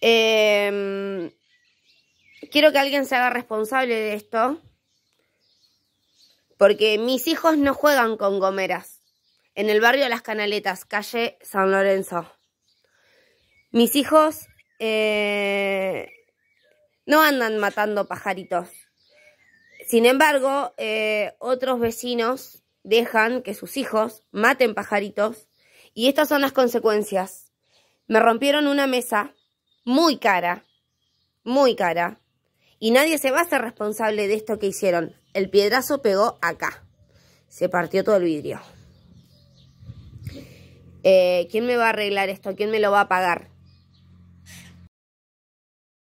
Em, quiero que alguien se haga responsable de esto, porque mis hijos no juegan con gomeras. En el barrio de Las Canaletas, calle San Lorenzo. Mis hijos eh, no andan matando pajaritos. Sin embargo, eh, otros vecinos dejan que sus hijos maten pajaritos y estas son las consecuencias. Me rompieron una mesa muy cara, muy cara. Y nadie se va a hacer responsable de esto que hicieron. El piedrazo pegó acá. Se partió todo el vidrio. Eh, ¿Quién me va a arreglar esto? ¿Quién me lo va a pagar?